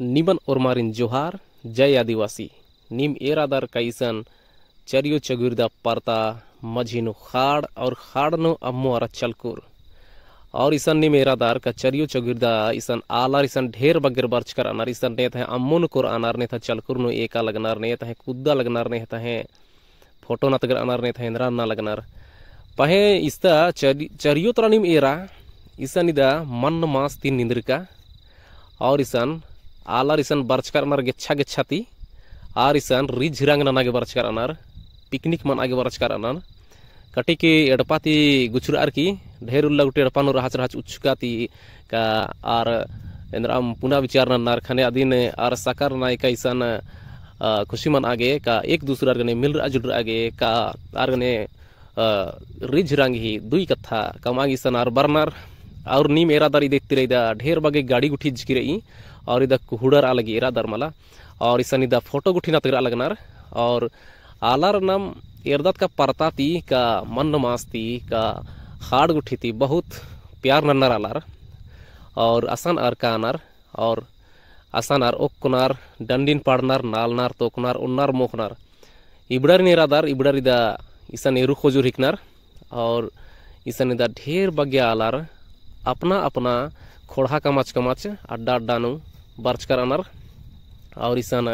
निमन और मारिन जोहार जय आदिवासी निम एरादार कैसन चरियो चगुरदा पारता मझिनो खाड़ और खाड़नो अम्मुआरा चलकुर और इसन निम एरादार का चरियो चगुरदा इसन आलार इसन ढेर बगर बर्च कर अनार इसन नेत है अम्मुन कुर अनार नेत है चलकुर नो एका लगनार नेत है कुद्दा लगनार नेत है फोटो नतगर अनार नेत है इंद्रा ना लगनार पहे इस्ता चरियो तरा निम एरा इसन इदा मन मास तीन निंद्र का और इसन आलार इसन बारचकार अनार गेच्छा गेच्छाती आर इसन रिज हिरांग के बारचकार अनार पिकनिक मन आगे बारचकार अनार कटी के एडपाती गुछुर आर की ढेर उल्ला गुटे एडपानो रहाच रहाच उच्छुकाती का आर इंद्राम पुना विचार नार खाने अधीन आर साकार नाय का इसन खुशी मन आगे का एक दूसरा आर्गने मिल रहा जुड़ आगे का आर्गने रिज हिरांग ही दुई कथा कमागी सनार बरनार और नीम एरादार इदे तिरैदा ढेर बगे गाड़ी गुठी जिकिरे रही और इधर कुहुडर अलगी एरादार मला और इस इदा फोटो गुठी ना तिरा लगनार और आलार नाम एरदात का परता ती का मन मास ती का हाड़ गुठी ती बहुत प्यार नन्नर आलार और आसान आर कानार और आसान आर ओकनार डंडिन पाड़नार नालनार तोकनार उन्नार मोखनार इबड़ार निरादार इबड़ार इदा इसन एरू खोजूर हिकनार और इस इदा ढेर बग्या आलार अपना अपना खोड़ा कमाच कमच अड्डा अड्डा नु बर्चकर अनर और ईसान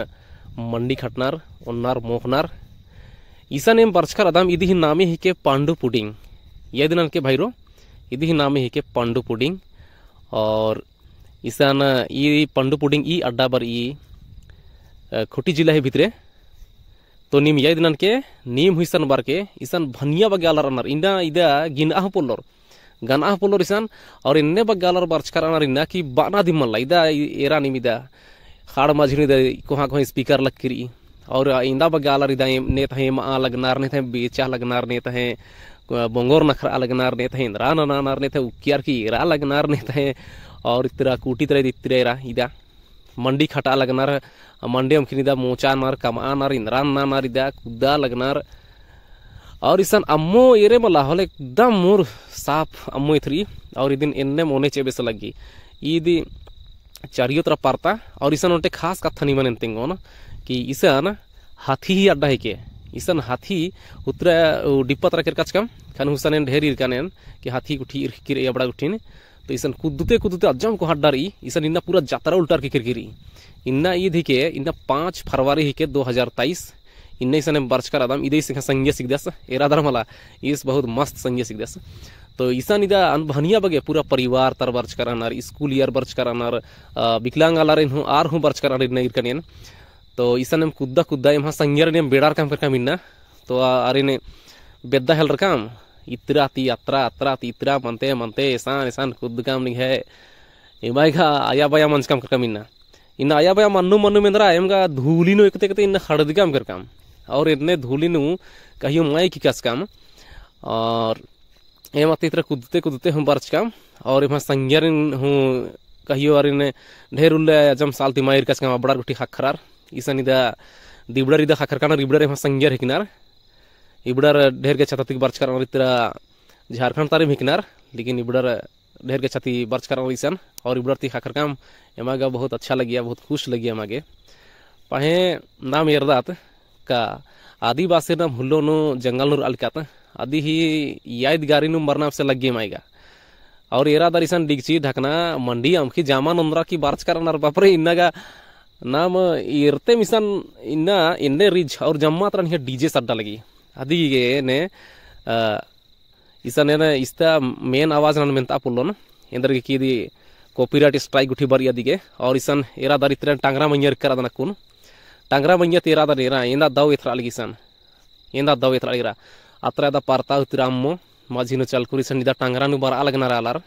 मंडी खटनार उन्नार मोहनार ईसान एम बर्चकर अदाम इदी ही नामी है के पांडू पुडिंग ये दिन के भाईरो इधि ही नामी ही के पांडू पुडिंग और ईसान ये पांडू पुडिंग ई अड्डा बर ई खुटी जिला है भितरे तो निम ये दिन के निम हुईसान बार के ईसान भनिया बगे अलर अनर इंडा इदा गिना पोलोर ganah polorisan arinne baggalar barchkaran arinna ki bana dimman laida era nimida khar majhini da koha koha speaker lakkiri और इंदा बगाला रिदाय नेत है मा लगनार नेत है बेचा लगनार नेत है बोंगोर नखरा लगनार नेत है इंद्रा नानार नेत है उक्कियार की इरा लगनार नेत है और इतरा कूटी तरह इतरे इरा इदा मंडी खटा लगनार मंडी हम दा मोचा नार कमा नार इंद्रा नार इदा कुदा लगनार और इस अम्मो एरे में लाहौल एकदम मोर साफ अम्मो इथरी और इदिन एन्ने मोने चेबे से लगी ईद चारियो तरफ पारता और इसन उनटे खास कथा मन तेंगो ना कि इसन हाथी ही अड्डा है के इसन हाथी उतरा डिप्पा तरह किरकाच कम खान हुसन ढेर इरकानेन कि हाथी उठी इकिर बड़ा गुठीन तो इसन कुदूते कुदूते अजम को रही इसन इन्ना पूरा जातरा उल्टार की किरकिरी इन्ना ईद ही के इन्ना पाँच फरवरी ही के दो हजार तेईस ಇನ್ನೈಸನೇ ಬರ್ಷ್ಕರ್ ಅದಾಮ್ ಇದೇ ಸಿಂಹ ಸಂಜೆ ಸಿಗ್ದಸ್ ಏರಾದ್ರಮಲ್ಲ इस बहुत मस्त ಸಂಜೆ ಸಿಗ್ದಸ್ तो ईसान अनभनिया बगे पूरा परिवार तर बर्च करानार स्कूल ईयर बर्च करानार विकलांग आलारे आर हूँ बर्च करानार इन कनियन तो ईसान एम कुद्दा कुद्दा एम हाँ बेडार काम करका मिन्ना तो अरे ने बेदा हेल रकाम इतरा ती अतरा अतरा ती इतरा मनते मनते ऐसान ऐसान कुद काम नहीं है आया बाया मंच काम करका मिन्ना आया बाया मन्नू मन्नू मेंदरा एम का धूली नो एकते काम और इतने ಇದನ್ನೇ ಧೂಳಿನೂ ಕಹಿಯು की कसकाम और ये मत इतना कूदते कूदते हम बर्च काम और इम संज्ञार हूँ कहियो और इन ढेर उल्ले जम साल तिमायर कस काम बड़ा गुटी खखरार इसन इदा दिबड़ा रिदा खखर काना रिबड़ा यहाँ संज्ञार हिकनार किनार ढेर के छाती बर्च कर और इतना झारखंड तारे हिकनार लेकिन इबड़ ढेर के छाती बर्च कर इसन और इबड़ा ती खखर काम एमागा बहुत अच्छा लगिया बहुत खुश लगिया मागे पहे नाम यरदात का आदिवासी नाम हुल्लोनो जंगलूर अलकात आदि ही याद गारी नु मरना से लग गए माएगा और येरा दरिशन डिगची ढकना मंडी अम की जामा नंद्रा की बारच करना और बापरे इन्ना नाम इरते मिशन इन्ना इन्ने रिज और जम्मा तरह नहीं डीजे सर डालेगी आदि ये ने इसने ना इस ता मेन आवाज ना मिलता पुल्लो ना इन्दर की की दी कॉपीराइट स्ट्राइक उठी बारी आदि के और इसन येरा दरित्रन टांगरा मंजर करा देना कून डांगरा बन गया तेरा दीरा इंदा दव इतरा सन इंदा दव इतरा लगी अत्र पारता उतराम्मो माजी नु चल कुरी सन इधर टांगरा नु बारा लगना आलार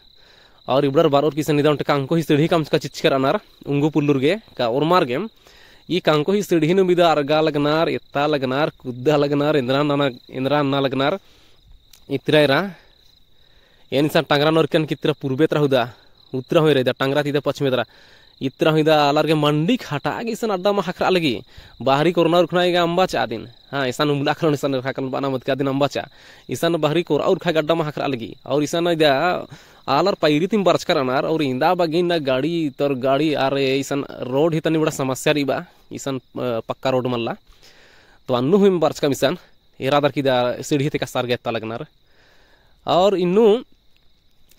और इबड़ बार और किसन इधर कांको ही सीढ़ी काम का चिचकर अनार उंगू पुल्लुर गे और मार गेम ये कांको ही सीढ़ी नु बिदा अरगा लगनार इत्ता लगनार कुद्दा लगनार इंद्रा नाना इंद्रा अन्ना लगनार इतरा इरा ऐन सन टांगरा नोरकन कितरा पूर्वेतरा हुदा उत्तरा हो रहा इधर टांगरा तीधर पश्चिमेतरा इतना हुई अलार मंडी खाटा ऐसा अड्डा मा हाखरा लगी बाहरी कोरोना उखना अंबाचा दिन हाँ ईसान उमला खरन ईसान बना मत दिन अंबाचा ईसान बाहरी कोर और खा अड्डा मा हाखरा लगी और ईसान इदा आलर पैरी तिम बरच कर अनार और इंदा बगी ना गाड़ी तोर गाड़ी आर ईसान रोड ही तनी बड़ा समस्या रही बा ईसान पक्का रोड मल्ला तो अन्नू हुई बरच का मिसान इरादर की सीढ़ी का सार गया लगनार और इन्नू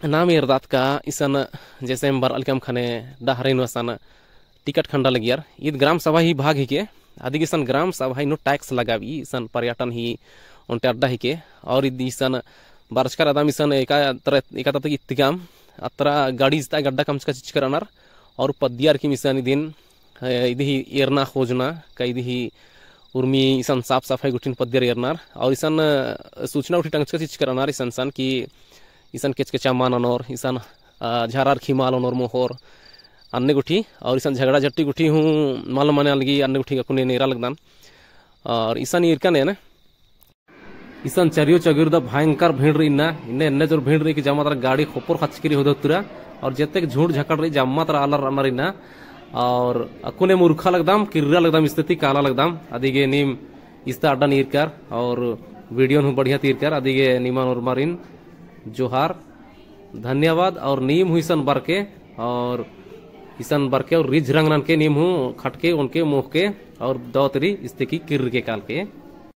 नाम रदात का इसन जैसे बार अलकम खाने डहरेन वसन टिकट खंडा लगी यार ईद ग्राम सभा ही भाग ही के आदि किसन ग्राम सभा ही नो टैक्स लगा भी इसन पर्यटन ही उन अड्डा ही के और इसन बारचकार अदाम इसन एक तरह एका तक तो इतकाम अतरा गाड़ी जिता गड्ढा कम से चिच करानार और पद्यार की मिसन दिन इधि ही एरना खोजना का इधि ही उर्मी इसन साफ सफाई गुटिन पद्यार एरनार और इसन सूचना उठी टंग कर अनार इसन सन की ईसान केचकेचा माननोर ईसान झारार खिमाल अनोर मोहर अन्य गुठी और ईसान झगड़ा झट्टी गुठी हूँ माल माने लगी अन्य गुठी का कुने नेरा लगदान और ईसान इरकन है ना इसन चरियो चगिरद भयंकर भीड़ रही ना इन्ने इन्ने जोर भीड़ रही कि जमा तर गाड़ी खोपर खचकिरी हो तुरा और जते झूठ झकड़ रही जमा तर आलर अमर इन्ना और अकुने मूर्खा लगदाम किर्रा लगदाम स्थिति काला लगदाम अदिगे नीम इस्ता अड्डा नीरकर और वीडियो बढ़िया तीरकर अदिगे नीमान और मारिन जोहार धन्यवाद और नीम हुईसन ईसन बरके और ईसन बरके और रिझ रंगन के नीम हूँ खटके उनके मुँह के और दौतरी इस्ते की किर के काल के